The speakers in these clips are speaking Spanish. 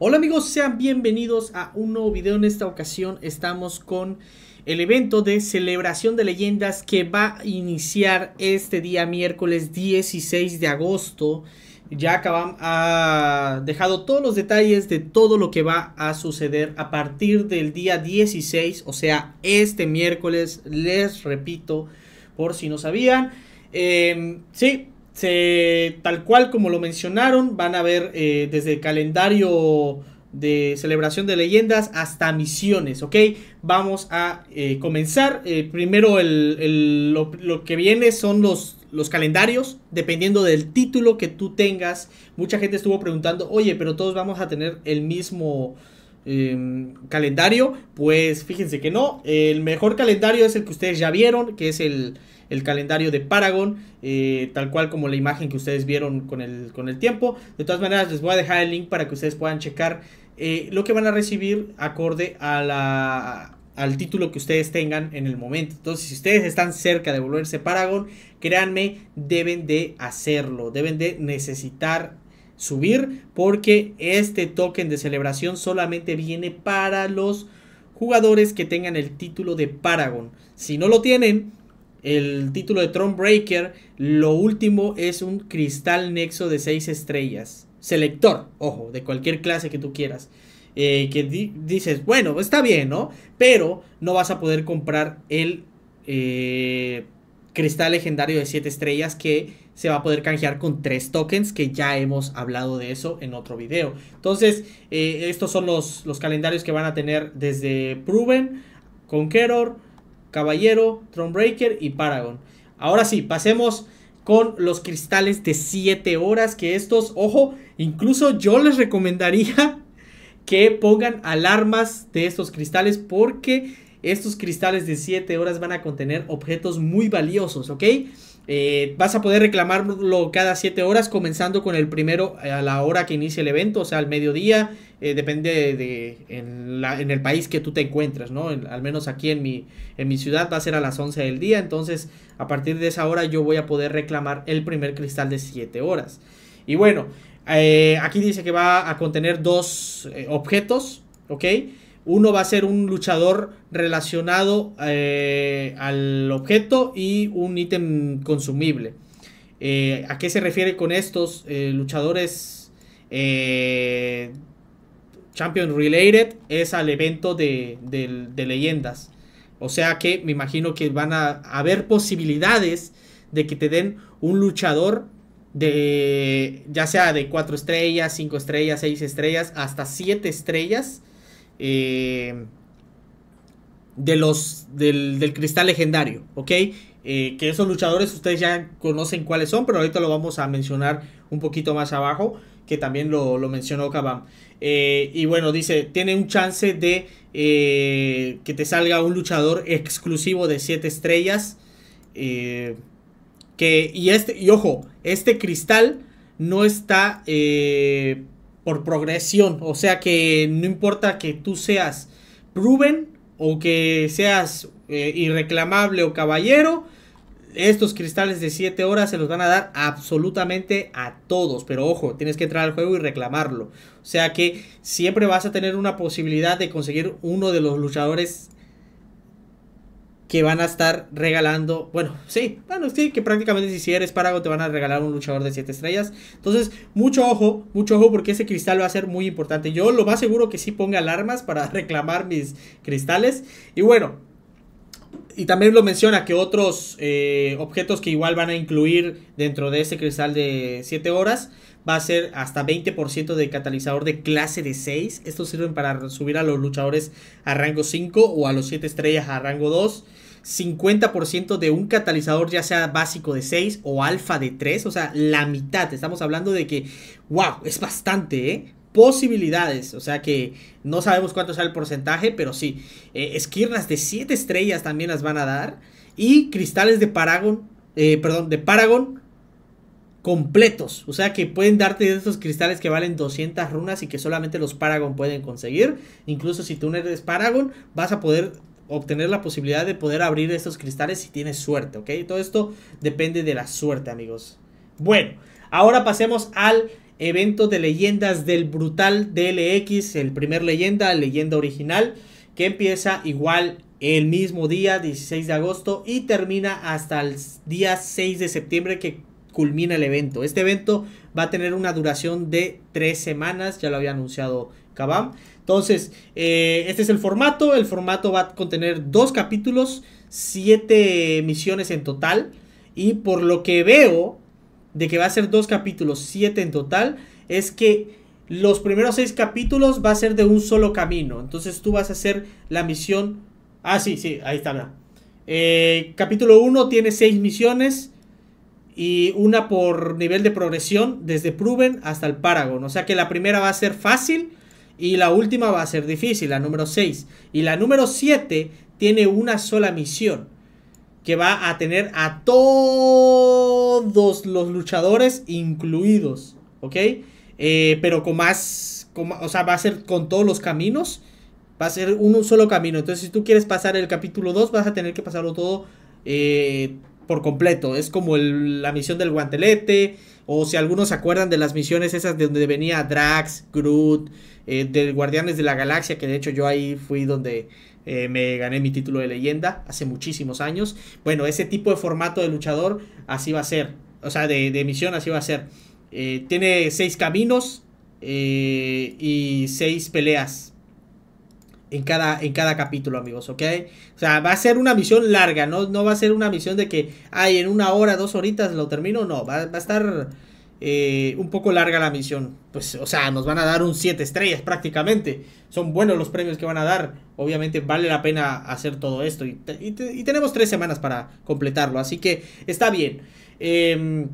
Hola amigos, sean bienvenidos a un nuevo video. En esta ocasión estamos con el evento de celebración de leyendas que va a iniciar este día miércoles 16 de agosto. Ya acabamos, ha dejado todos los detalles de todo lo que va a suceder a partir del día 16, o sea, este miércoles, les repito, por si no sabían. Em, sí, se, tal cual como lo mencionaron, van a ver eh, desde el calendario de celebración de leyendas hasta misiones, ¿ok? Vamos a eh, comenzar. Eh, primero el, lo, que viene son los, los calendarios, dependiendo del título que tú tengas. Mucha gente estuvo preguntando, oye, pero todos vamos a tener el mismo... Em, calendario, pues fíjense que no, el mejor calendario es el que ustedes ya vieron, que es el, el calendario de Paragon, eh, tal cual como la imagen que ustedes vieron con el, con el tiempo. De todas maneras, les voy a dejar el link para que ustedes puedan checar eh, lo que van a recibir acorde a la, al título que ustedes tengan en el momento. Entonces, si ustedes están cerca de volverse Paragon, créanme, deben de hacerlo, deben de necesitar subir porque este token de celebración solamente viene para los jugadores que tengan el título de Paragon. Si no lo tienen, el título de Thronebreaker, lo último es un cristal nexo de 6 estrellas. Selector, ojo, de cualquier clase que tú quieras. Eh, que dices, bueno, está bien, ¿no? Pero no vas a poder comprar el eh, cristal legendario de 7 estrellas que se va a poder canjear con 3 tokens, que ya hemos hablado de eso en otro video. Entonces, eh, estos son los, los calendarios que van a tener desde Proven, Conqueror, Caballero, Thronebreaker y Paragon. Ahora sí, pasemos con los cristales de 7 horas, que estos, ojo, incluso yo les recomendaría que pongan alarmas de estos cristales porque estos cristales de 7 horas van a contener objetos muy valiosos, ¿ok? Eh, vas a poder reclamarlo cada 7 horas, comenzando con el primero eh, a la hora que inicie el evento, o sea, al mediodía, eh, depende de, en, el país que tú te encuentres, ¿no? al menos aquí en mi, en mi ciudad va a ser a las 11 del día, entonces a partir de esa hora yo voy a poder reclamar el primer cristal de 7 horas. Y bueno, aquí dice que va a contener dos objetos, ¿ok? Uno va a ser un luchador relacionado eh, al objeto y un ítem consumible. Eh, ¿A qué se refiere con estos eh, luchadores Champion Related? Es al evento de, de, leyendas. O sea que me imagino que van a haber posibilidades de que te den un luchador de ya sea de 4 estrellas, 5 estrellas, 6 estrellas, hasta 7 estrellas eh, de los, del, cristal legendario, ¿ok? Eh, que esos luchadores ustedes ya conocen cuáles son, pero ahorita lo vamos a mencionar un poquito más abajo, que también lo, mencionó Kabam. Eh, y bueno, dice, tiene un chance de que te salga un luchador exclusivo de 7 estrellas. que, y, este, y ojo, este cristal no está por progresión. O sea que no importa que tú seas Ruben o que seas eh, irreclamable o caballero, estos cristales de 7 horas se los van a dar absolutamente a todos. Pero ojo, tienes que entrar al juego y reclamarlo. O sea que siempre vas a tener una posibilidad de conseguir uno de los luchadores que van a estar regalando, bueno, sí, bueno, sí, que prácticamente si eres Parago te van a regalar un luchador de 7 estrellas. Entonces, mucho ojo, mucho ojo porque ese cristal va a ser muy importante. Yo lo más seguro que sí ponga alarmas para reclamar mis cristales. Y bueno, y también lo menciona que otros eh, objetos que igual van a incluir dentro de ese cristal de 7 horas va a ser hasta 20% de catalizador de clase de 6. Estos sirven para subir a los luchadores a rango 5 o a los 7 estrellas a rango 2. 50% de un catalizador ya sea básico de 6 o alfa de 3, o sea, la mitad. Estamos hablando de que, wow, es bastante, ¿eh? posibilidades. O sea que no sabemos cuánto sea el porcentaje, pero sí. Eh, de 7 estrellas también las van a dar. Y cristales de Paragon, eh, perdón, de Paragon completos. O sea que pueden darte estos cristales que valen 200 runas y que solamente los Paragon pueden conseguir. Incluso si tú no eres Paragon, vas a poder obtener la posibilidad de poder abrir estos cristales si tienes suerte, ¿ok? Todo esto depende de la suerte, amigos. Bueno, ahora pasemos al evento de leyendas del brutal DLX, el primer leyenda, leyenda original, que empieza igual el mismo día, 16 de agosto, y termina hasta el día 6 de septiembre que culmina el evento. Este evento va a tener una duración de 3 semanas, ya lo había anunciado entonces, eh, este es el formato. El formato va a contener dos capítulos, siete misiones en total. Y por lo que veo, de que va a ser dos capítulos, siete en total, es que los primeros seis capítulos va a ser de un solo camino. Entonces tú vas a hacer la misión. Ah, sí, sí, ahí está. Eh, capítulo 1 tiene seis misiones y una por nivel de progresión, desde Proven hasta el Paragon. O sea que la primera va a ser fácil y la última va a ser difícil, la número 6. Y la número 7 tiene una sola misión. Que va a tener a todos los luchadores incluidos. ¿Ok? Eh, pero con más, o sea, va a ser con todos los caminos. Va a ser un, solo camino. Entonces, si tú quieres pasar el capítulo 2, vas a tener que pasarlo todo eh, por completo. Es como la misión del guantelete. O si algunos se acuerdan de las misiones esas de donde venía Drax, Groot, eh, del Guardianes de la Galaxia, que de hecho yo ahí fui donde eh, me gané mi título de leyenda hace muchísimos años. Bueno, ese tipo de formato de luchador así va a ser. O sea, de, misión así va a ser. Eh, tiene seis caminos y seis peleas en cada, en cada capítulo, amigos, ¿ok? O sea, va a ser una misión larga, no, no va a ser una misión de que, ay, en una hora, dos horitas lo termino, no, va, a estar eh, un poco larga la misión. Pues, o sea, nos van a dar un 7 estrellas prácticamente. Son buenos los premios que van a dar. Obviamente vale la pena hacer todo esto y, tenemos tres semanas para completarlo, así que está bien. Em,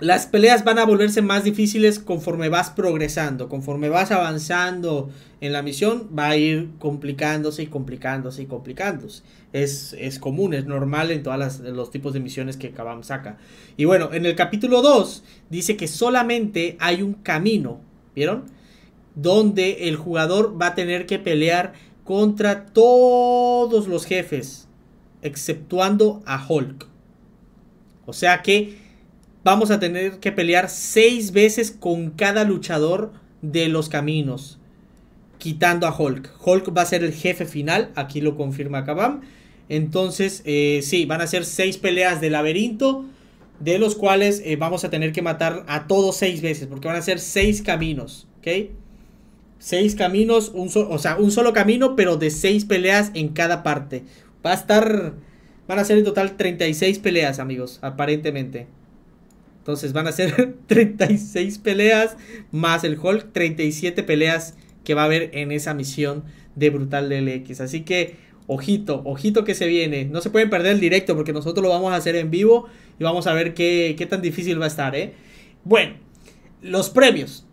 las peleas van a volverse más difíciles conforme vas progresando, conforme vas avanzando en la misión, va a ir complicándose y complicándose y complicándose. Es, común, es normal en todos los tipos de misiones que Kabam saca. Y bueno, en el capítulo 2 dice que solamente hay un camino, ¿vieron? Donde el jugador va a tener que pelear contra todos los jefes, exceptuando a Hulk. O sea que vamos a tener que pelear seis veces con cada luchador de los caminos, quitando a Hulk. Hulk va a ser el jefe final, aquí lo confirma Kabam. Entonces, eh, sí, van a ser seis peleas de laberinto, de los cuales eh, vamos a tener que matar a todos seis veces, porque van a ser seis caminos, ¿ok? Seis caminos, un o sea, un solo camino, pero de seis peleas en cada parte. Va a estar... Van a ser en total 36 peleas, amigos, aparentemente. Entonces van a ser 36 peleas más el Hulk, 37 peleas que va a haber en esa misión de Brutal DLX. Así que ojito, ojito que se viene. No se pueden perder el directo porque nosotros lo vamos a hacer en vivo y vamos a ver qué, tan difícil va a estar. ¿eh? Bueno, los premios.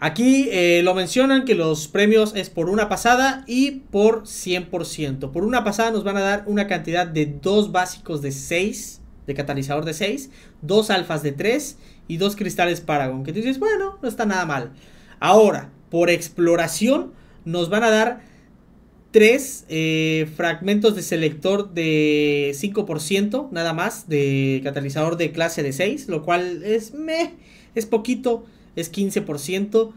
Aquí eh, lo mencionan que los premios es por una pasada y por 100%. Por una pasada nos van a dar una cantidad de dos básicos de 6 de catalizador de 6, 2 alfas de 3 y dos cristales Paragon. Que tú dices, bueno, no está nada mal. Ahora, por exploración, nos van a dar 3 eh, fragmentos de selector de 5%, nada más, de catalizador de clase de 6, lo cual es meh, es poquito, es 15%.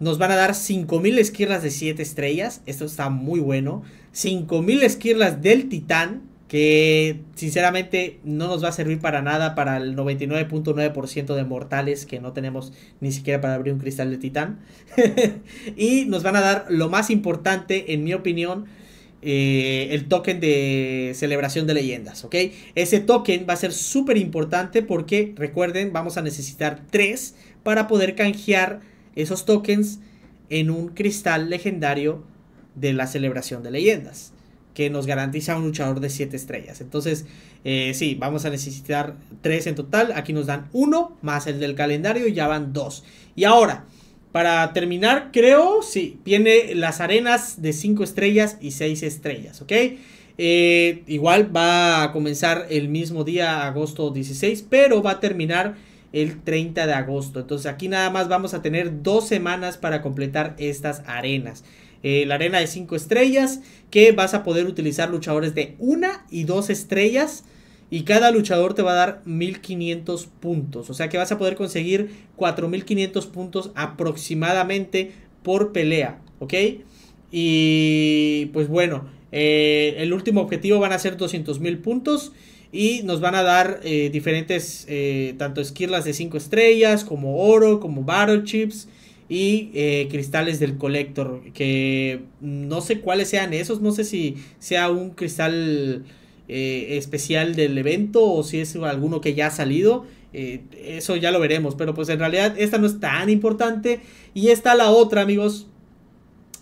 Nos van a dar 5000 esquirlas de 7 estrellas. Esto está muy bueno. 5000 esquirlas del titán que sinceramente no nos va a servir para nada para el 99.9% de mortales que no tenemos ni siquiera para abrir un cristal de titán. y nos van a dar lo más importante, en mi opinión, eh, el token de celebración de leyendas, ¿ok? Ese token va a ser súper importante porque, recuerden, vamos a necesitar tres para poder canjear esos tokens en un cristal legendario de la celebración de leyendas que nos garantiza un luchador de 7 estrellas. Entonces, eh, sí, vamos a necesitar 3 en total. Aquí nos dan 1 más el del calendario y ya van 2. Y ahora, para terminar, creo, sí, tiene las arenas de 5 estrellas y 6 estrellas, ¿ok? Eh, igual va a comenzar el mismo día, agosto 16, pero va a terminar el 30 de agosto. Entonces aquí nada más vamos a tener dos semanas para completar estas arenas. Eh, la arena de 5 estrellas, que vas a poder utilizar luchadores de 1 y 2 estrellas. Y cada luchador te va a dar 1500 puntos. O sea que vas a poder conseguir 4500 puntos aproximadamente por pelea. ¿Ok? Y pues bueno, eh, el último objetivo van a ser 200.000 mil puntos. Y nos van a dar eh, diferentes, tanto esquirlas de 5 estrellas, como oro, como battle chips y eh, cristales del colector, que no sé cuáles sean esos, no sé si sea un cristal eh, especial del evento o si es alguno que ya ha salido. Eh, eso ya lo veremos, pero pues en realidad esta no es tan importante. Y está la otra, amigos,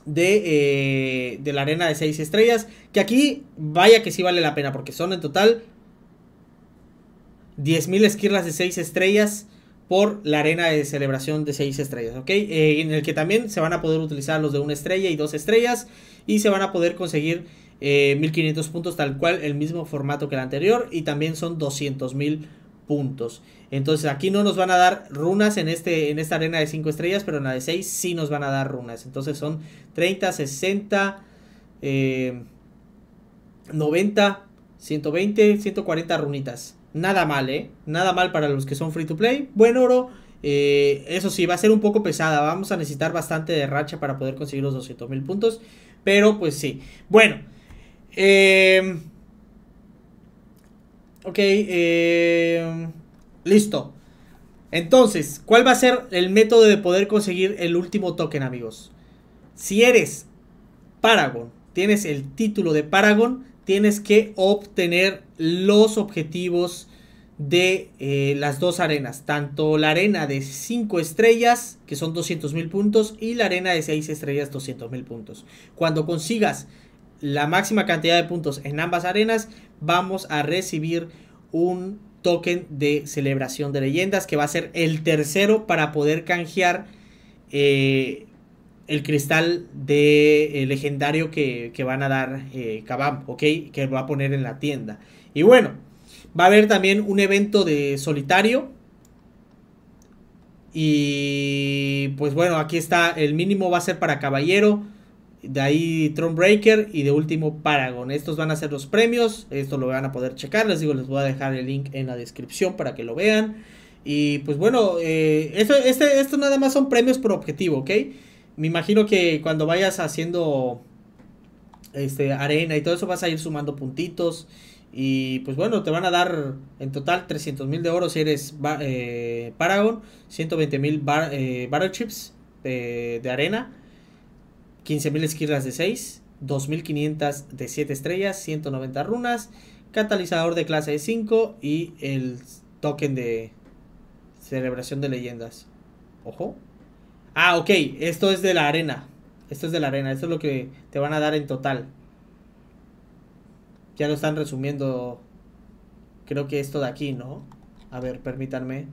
de, de la arena de 6 estrellas, que aquí vaya que sí vale la pena, porque son en total 10.000 esquirlas de 6 estrellas por la arena de celebración de 6 estrellas, ¿ok? Eh, en el que también se van a poder utilizar los de una estrella y dos estrellas y se van a poder conseguir 1500 eh, puntos tal cual, el mismo formato que el anterior y también son 200.000 puntos. Entonces aquí no nos van a dar runas en, este, en esta arena de 5 estrellas, pero en la de 6 sí nos van a dar runas. Entonces son 30, 60, 90, 120, 140 runitas. Nada mal, ¿eh? Nada mal para los que son free to play. Buen oro. Eh, eso sí, va a ser un poco pesada. Vamos a necesitar bastante de racha para poder conseguir los 200 mil puntos. Pero pues sí. Bueno. Em, ok. Em, listo. Entonces, ¿cuál va a ser el método de poder conseguir el último token, amigos? Si eres Paragon, tienes el título de Paragon, tienes que obtener los objetivos de eh, las dos arenas, tanto la arena de 5 estrellas, que son 200.000 puntos, y la arena de 6 estrellas, 200.000 mil puntos. Cuando consigas la máxima cantidad de puntos en ambas arenas, vamos a recibir un token de celebración de leyendas, que va a ser el tercero para poder canjear eh, el cristal de eh, legendario que, van a dar eh, Kabam, ¿ok? Que va a poner en la tienda. Y bueno, va a haber también un evento de solitario. Y pues bueno, aquí está, el mínimo va a ser para Caballero, de ahí Thronebreaker y de último Paragon. Estos van a ser los premios, esto lo van a poder checar, les digo, les voy a dejar el link en la descripción para que lo vean. Y pues bueno, eh, este, esto nada más son premios por objetivo, ¿ok? me imagino que cuando vayas haciendo este, arena y todo eso vas a ir sumando puntitos. Y pues bueno, te van a dar en total 300.000 de oro si eres eh, Paragon, 120 mil Battle eh, Chips de, arena, 15.000 mil esquirlas de 6, 2500 de 7 estrellas, 190 runas, catalizador de clase de 5 y el token de celebración de leyendas. Ojo. Ah, ok, esto es de la arena. Esto es de la arena, esto es lo que te van a dar en total. Ya lo están resumiendo. Creo que esto de aquí, ¿no? A ver, permítanme.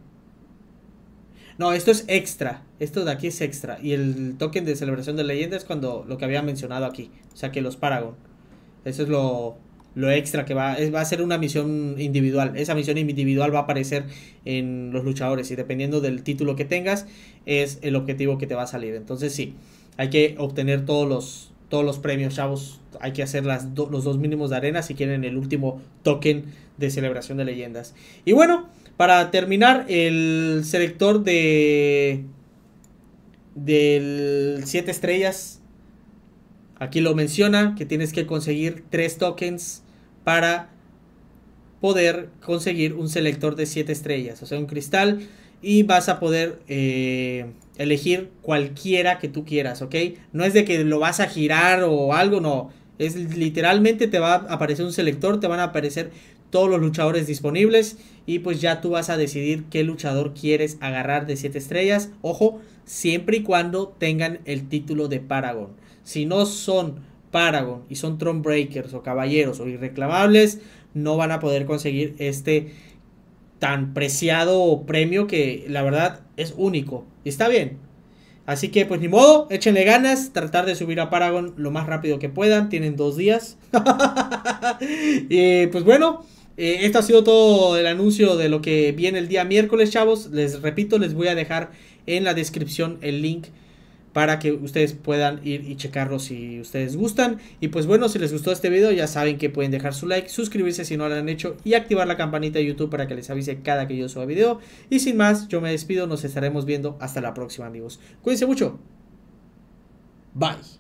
No, esto es extra. Esto de aquí es extra. Y el token de celebración de leyenda es cuando lo que había mencionado aquí. O sea que los Paragon. Eso es lo, lo extra que va, es, va a ser una misión individual. Esa misión individual va a aparecer en los luchadores y dependiendo del título que tengas es el objetivo que te va a salir. Entonces sí, hay que obtener todos los, todos los premios, chavos. Hay que hacer las los dos mínimos de arena si quieren el último token de celebración de leyendas. Y bueno, para terminar, el selector de... Del 7 estrellas Aquí lo menciona que tienes que conseguir tres tokens para poder conseguir un selector de 7 estrellas, o sea, un cristal. Y vas a poder eh, elegir cualquiera que tú quieras, ¿ok? No es de que lo vas a girar o algo, no. Es literalmente te va a aparecer un selector, te van a aparecer todos los luchadores disponibles y pues ya tú vas a decidir qué luchador quieres agarrar de 7 estrellas. Ojo, siempre y cuando tengan el título de Paragon. Si no son Paragon y son Breakers o Caballeros o Irreclamables, no van a poder conseguir este tan preciado premio que la verdad es único. Y Está bien. Así que pues ni modo, échenle ganas, tratar de subir a Paragon lo más rápido que puedan, tienen dos días. y pues bueno, eh, esto ha sido todo el anuncio de lo que viene el día miércoles, chavos. Les repito, les voy a dejar en la descripción el link para que ustedes puedan ir y checarlo si ustedes gustan. Y pues bueno, si les gustó este video ya saben que pueden dejar su like, suscribirse si no lo han hecho y activar la campanita de YouTube para que les avise cada que yo suba video. Y sin más, yo me despido, nos estaremos viendo hasta la próxima amigos. Cuídense mucho. Bye.